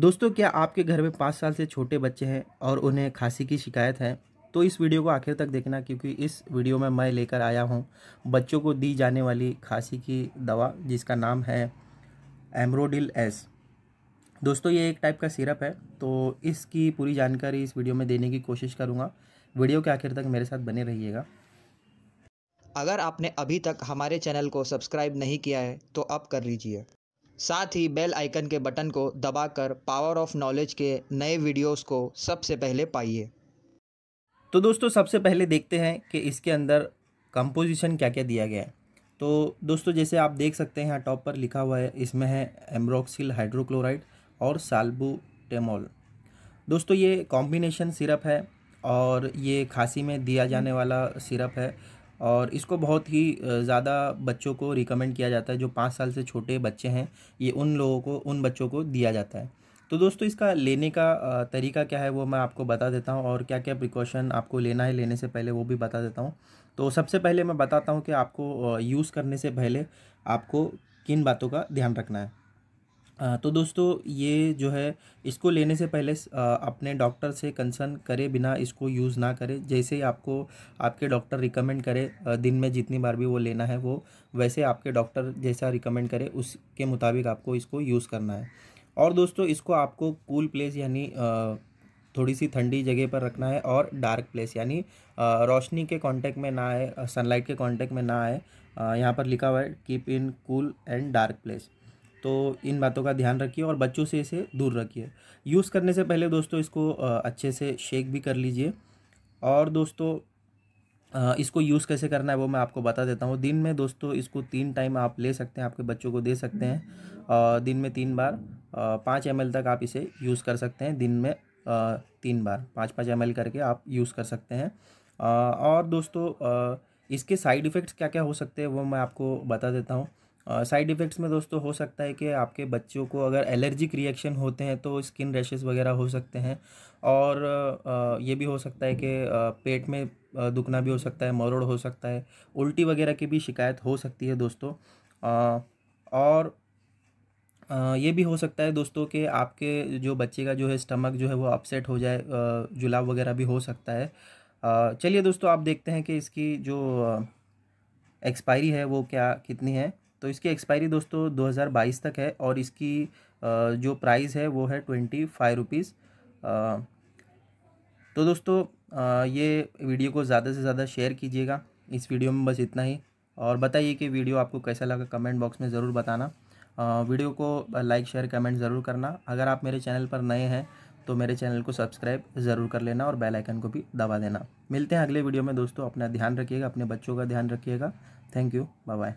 दोस्तों क्या आपके घर में पाँच साल से छोटे बच्चे हैं और उन्हें खांसी की शिकायत है तो इस वीडियो को आखिर तक देखना क्योंकि इस वीडियो में मैं लेकर आया हूँ बच्चों को दी जाने वाली खांसी की दवा जिसका नाम है एमरोडिल एस दोस्तों ये एक टाइप का सिरप है तो इसकी पूरी जानकारी इस वीडियो में देने की कोशिश करूँगा वीडियो के आखिर तक मेरे साथ बने रहिएगा अगर आपने अभी तक हमारे चैनल को सब्सक्राइब नहीं किया है तो अब कर लीजिए साथ ही बेल आइकन के बटन को दबाकर पावर ऑफ नॉलेज के नए वीडियोस को सबसे पहले पाइए तो दोस्तों सबसे पहले देखते हैं कि इसके अंदर कंपोजिशन क्या क्या दिया गया है तो दोस्तों जैसे आप देख सकते हैं टॉप पर लिखा हुआ है इसमें है एम्ब्रोक्सिल हाइड्रोक्लोराइड और साल्बुटेमोल दोस्तों ये कॉम्बिनेशन सिरप है और ये खांसी में दिया जाने वाला सिरप है और इसको बहुत ही ज़्यादा बच्चों को रिकमेंड किया जाता है जो पाँच साल से छोटे बच्चे हैं ये उन लोगों को उन बच्चों को दिया जाता है तो दोस्तों इसका लेने का तरीका क्या है वो मैं आपको बता देता हूँ और क्या क्या प्रिकॉशन आपको लेना है लेने से पहले वो भी बता देता हूँ तो सबसे पहले मैं बताता हूँ कि आपको यूज़ करने से पहले आपको किन बातों का ध्यान रखना है तो दोस्तों ये जो है इसको लेने से पहले अपने डॉक्टर से कंसर्न करे बिना इसको यूज़ ना करें जैसे ही आपको आपके डॉक्टर रिकमेंड करे दिन में जितनी बार भी वो लेना है वो वैसे आपके डॉक्टर जैसा रिकमेंड करे उसके मुताबिक आपको इसको यूज़ करना है और दोस्तों इसको आपको कूल प्लेस यानी थोड़ी सी ठंडी जगह पर रखना है और डार्क प्लेस यानी रोशनी के कांटेक्ट में ना आए सनलाइट के कांटेक्ट में ना आए यहाँ पर लिखा हुआ है keep in cool and dark place तो इन बातों का ध्यान रखिए और बच्चों से इसे दूर रखिए यूज़ करने से पहले दोस्तों इसको अच्छे से शेक भी कर लीजिए और दोस्तों इसको यूज़ कैसे करना है वो मैं आपको बता देता हूँ दिन में दोस्तों इसको तीन टाइम आप ले सकते हैं आपके बच्चों को दे सकते हैं दिन में तीन बार पाँच एम तक आप इसे यूज़ कर सकते हैं दिन में तीन बार पाँच पाँच एम करके आप यूज़ कर सकते हैं और दोस्तों इसके साइड इफ़ेक्ट्स क्या क्या हो सकते हैं वो मैं आपको बता देता हूँ साइड इफ़ेक्ट्स में दोस्तों हो सकता है कि आपके बच्चों को अगर एलर्जिक रिएक्शन होते हैं तो स्किन रैशेज़ वगैरह हो सकते हैं और ये भी हो सकता है कि पेट में दुखना भी हो सकता है मरोड़ हो सकता है उल्टी वगैरह की भी शिकायत हो सकती है दोस्तों और ये भी हो सकता है दोस्तों कि आपके जो बच्चे का जो है स्टमक जो है वो अपसेट हो जाए जुलाब वगैरह भी हो सकता है चलिए दोस्तों आप देखते हैं कि इसकी जो एक्सपायरी है वो क्या कितनी है तो इसकी एक्सपायरी दोस्तों 2022 तक है और इसकी जो प्राइस है वो है ट्वेंटी फाइव रुपीज़ तो दोस्तों ये वीडियो को ज़्यादा से ज़्यादा शेयर कीजिएगा इस वीडियो में बस इतना ही और बताइए कि वीडियो आपको कैसा लगा कमेंट बॉक्स में ज़रूर बताना वीडियो को लाइक शेयर कमेंट ज़रूर करना अगर आप मेरे चैनल पर नए हैं तो मेरे चैनल को सब्सक्राइब ज़रूर कर लेना और बेल आइकन को भी दबा देना मिलते हैं अगले वीडियो में दोस्तों अपना ध्यान रखिएगा अपने बच्चों का ध्यान रखिएगा थैंक यू बाय बाय